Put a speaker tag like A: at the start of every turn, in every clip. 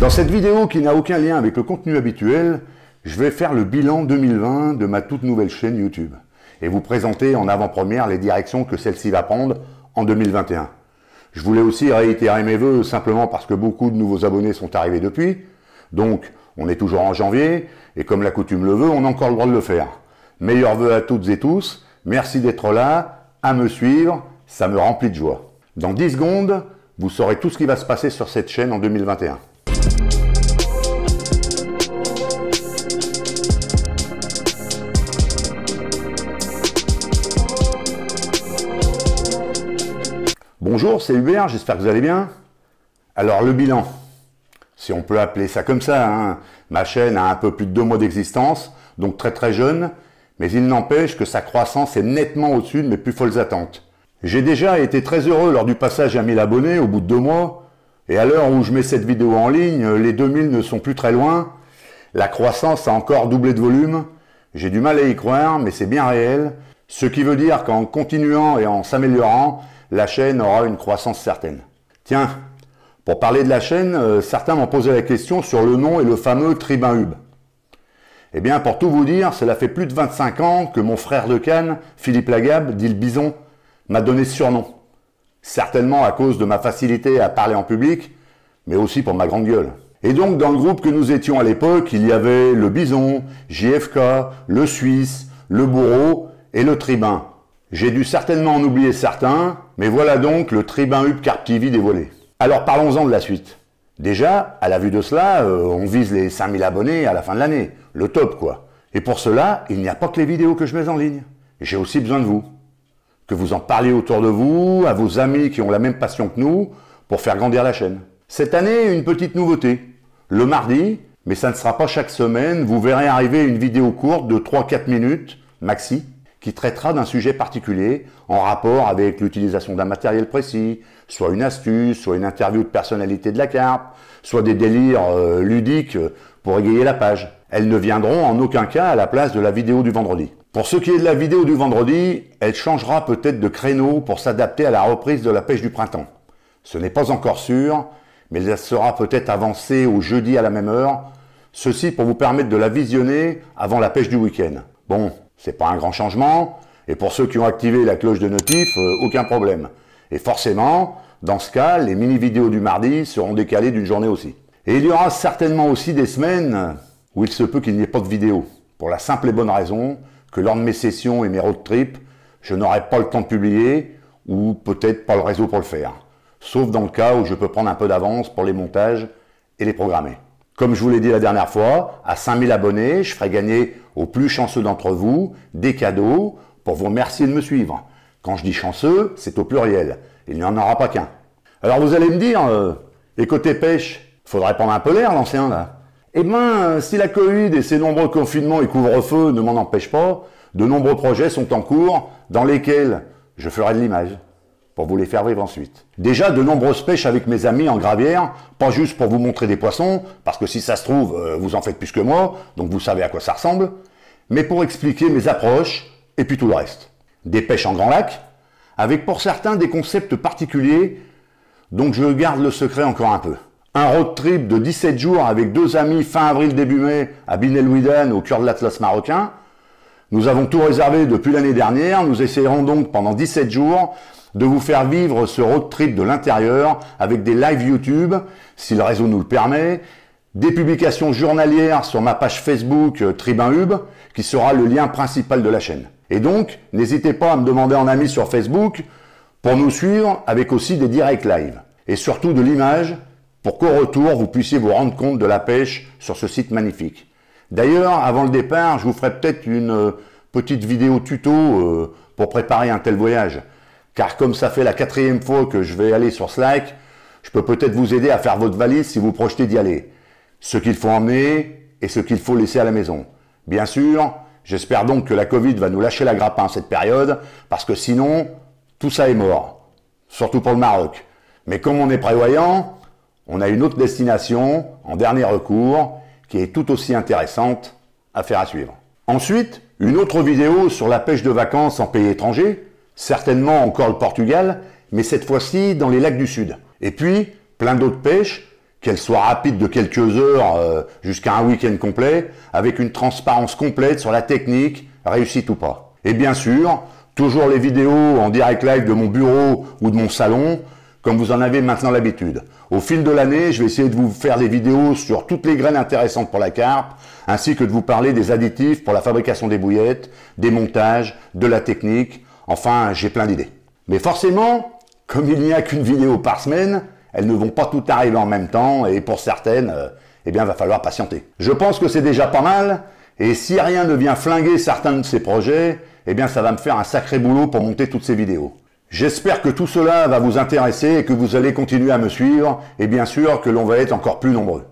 A: Dans cette vidéo qui n'a aucun lien avec le contenu habituel, je vais faire le bilan 2020 de ma toute nouvelle chaîne YouTube et vous présenter en avant-première les directions que celle-ci va prendre en 2021. Je voulais aussi réitérer mes vœux simplement parce que beaucoup de nouveaux abonnés sont arrivés depuis. Donc, on est toujours en janvier et comme la coutume le veut, on a encore le droit de le faire. Meilleurs vœux à toutes et tous. Merci d'être là, à me suivre, ça me remplit de joie. Dans 10 secondes, vous saurez tout ce qui va se passer sur cette chaîne en 2021. c'est Hubert, j'espère que vous allez bien. Alors le bilan, si on peut appeler ça comme ça, hein. ma chaîne a un peu plus de deux mois d'existence, donc très très jeune, mais il n'empêche que sa croissance est nettement au-dessus de mes plus folles attentes. J'ai déjà été très heureux lors du passage à 1000 abonnés au bout de deux mois, et à l'heure où je mets cette vidéo en ligne, les 2000 ne sont plus très loin, la croissance a encore doublé de volume, j'ai du mal à y croire, mais c'est bien réel, ce qui veut dire qu'en continuant et en s'améliorant, la chaîne aura une croissance certaine. Tiens, pour parler de la chaîne, euh, certains m'ont posé la question sur le nom et le fameux Tribun Hub. Eh bien, pour tout vous dire, cela fait plus de 25 ans que mon frère de Cannes, Philippe Lagab, dit le bison, m'a donné ce surnom. Certainement à cause de ma facilité à parler en public, mais aussi pour ma grande gueule. Et donc, dans le groupe que nous étions à l'époque, il y avait le bison, JFK, le Suisse, le bourreau et le tribun. J'ai dû certainement en oublier certains, mais voilà donc le tribun Hub TV dévoilé. Alors parlons-en de la suite. Déjà, à la vue de cela, euh, on vise les 5000 abonnés à la fin de l'année. Le top, quoi. Et pour cela, il n'y a pas que les vidéos que je mets en ligne. J'ai aussi besoin de vous. Que vous en parliez autour de vous, à vos amis qui ont la même passion que nous, pour faire grandir la chaîne. Cette année, une petite nouveauté. Le mardi, mais ça ne sera pas chaque semaine, vous verrez arriver une vidéo courte de 3-4 minutes, maxi, qui traitera d'un sujet particulier en rapport avec l'utilisation d'un matériel précis, soit une astuce, soit une interview de personnalité de la carpe, soit des délires euh, ludiques euh, pour égayer la page. Elles ne viendront en aucun cas à la place de la vidéo du vendredi. Pour ce qui est de la vidéo du vendredi, elle changera peut-être de créneau pour s'adapter à la reprise de la pêche du printemps. Ce n'est pas encore sûr, mais elle sera peut-être avancée au jeudi à la même heure, ceci pour vous permettre de la visionner avant la pêche du week-end. Bon, c'est pas un grand changement, et pour ceux qui ont activé la cloche de notif, euh, aucun problème. Et forcément, dans ce cas, les mini-vidéos du mardi seront décalées d'une journée aussi. Et il y aura certainement aussi des semaines où il se peut qu'il n'y ait pas de vidéo, pour la simple et bonne raison que lors de mes sessions et mes road trips, je n'aurai pas le temps de publier, ou peut-être pas le réseau pour le faire. Sauf dans le cas où je peux prendre un peu d'avance pour les montages et les programmer. Comme je vous l'ai dit la dernière fois, à 5000 abonnés, je ferai gagner aux plus chanceux d'entre vous des cadeaux pour vous remercier de me suivre. Quand je dis chanceux, c'est au pluriel. Il n'y en aura pas qu'un. Alors vous allez me dire, écoutez euh, et côté pêche, faudrait prendre un peu l'air, l'ancien là. Eh bien, euh, si la Covid et ses nombreux confinements et couvre feu ne m'en empêchent pas, de nombreux projets sont en cours dans lesquels je ferai de l'image pour vous les faire vivre ensuite. Déjà, de nombreuses pêches avec mes amis en gravière, pas juste pour vous montrer des poissons, parce que si ça se trouve, euh, vous en faites plus que moi, donc vous savez à quoi ça ressemble, mais pour expliquer mes approches et puis tout le reste. Des pêches en grand lac, avec pour certains des concepts particuliers, donc je garde le secret encore un peu. Un road trip de 17 jours avec deux amis fin avril début mai à Bin El au cœur de l'Atlas marocain, nous avons tout réservé depuis l'année dernière. Nous essayerons donc pendant 17 jours de vous faire vivre ce road trip de l'intérieur avec des lives YouTube, si le réseau nous le permet, des publications journalières sur ma page Facebook euh, Hub, qui sera le lien principal de la chaîne. Et donc, n'hésitez pas à me demander en ami sur Facebook pour nous suivre avec aussi des directs live. Et surtout de l'image pour qu'au retour, vous puissiez vous rendre compte de la pêche sur ce site magnifique. D'ailleurs, avant le départ, je vous ferai peut-être une euh, petite vidéo tuto euh, pour préparer un tel voyage. Car comme ça fait la quatrième fois que je vais aller sur Slack, je peux peut-être vous aider à faire votre valise si vous projetez d'y aller. Ce qu'il faut emmener et ce qu'il faut laisser à la maison. Bien sûr, j'espère donc que la Covid va nous lâcher la grappin cette période, parce que sinon, tout ça est mort. Surtout pour le Maroc. Mais comme on est prévoyant, on a une autre destination en dernier recours, qui est tout aussi intéressante, à faire à suivre. Ensuite, une autre vidéo sur la pêche de vacances en pays étranger, certainement encore le Portugal, mais cette fois-ci dans les lacs du Sud. Et puis, plein d'autres pêches, qu'elles soient rapides de quelques heures euh, jusqu'à un week-end complet, avec une transparence complète sur la technique, réussite ou pas. Et bien sûr, toujours les vidéos en direct live de mon bureau ou de mon salon, comme vous en avez maintenant l'habitude. Au fil de l'année, je vais essayer de vous faire des vidéos sur toutes les graines intéressantes pour la carpe, ainsi que de vous parler des additifs pour la fabrication des bouillettes, des montages, de la technique. Enfin, j'ai plein d'idées. Mais forcément, comme il n'y a qu'une vidéo par semaine, elles ne vont pas toutes arriver en même temps, et pour certaines, euh, eh bien, va falloir patienter. Je pense que c'est déjà pas mal, et si rien ne vient flinguer certains de ces projets, eh bien, ça va me faire un sacré boulot pour monter toutes ces vidéos. J'espère que tout cela va vous intéresser et que vous allez continuer à me suivre et bien sûr que l'on va être encore plus nombreux.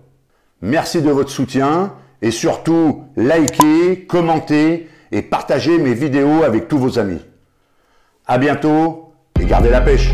A: Merci de votre soutien et surtout likez, commentez et partagez mes vidéos avec tous vos amis. À bientôt et gardez la pêche.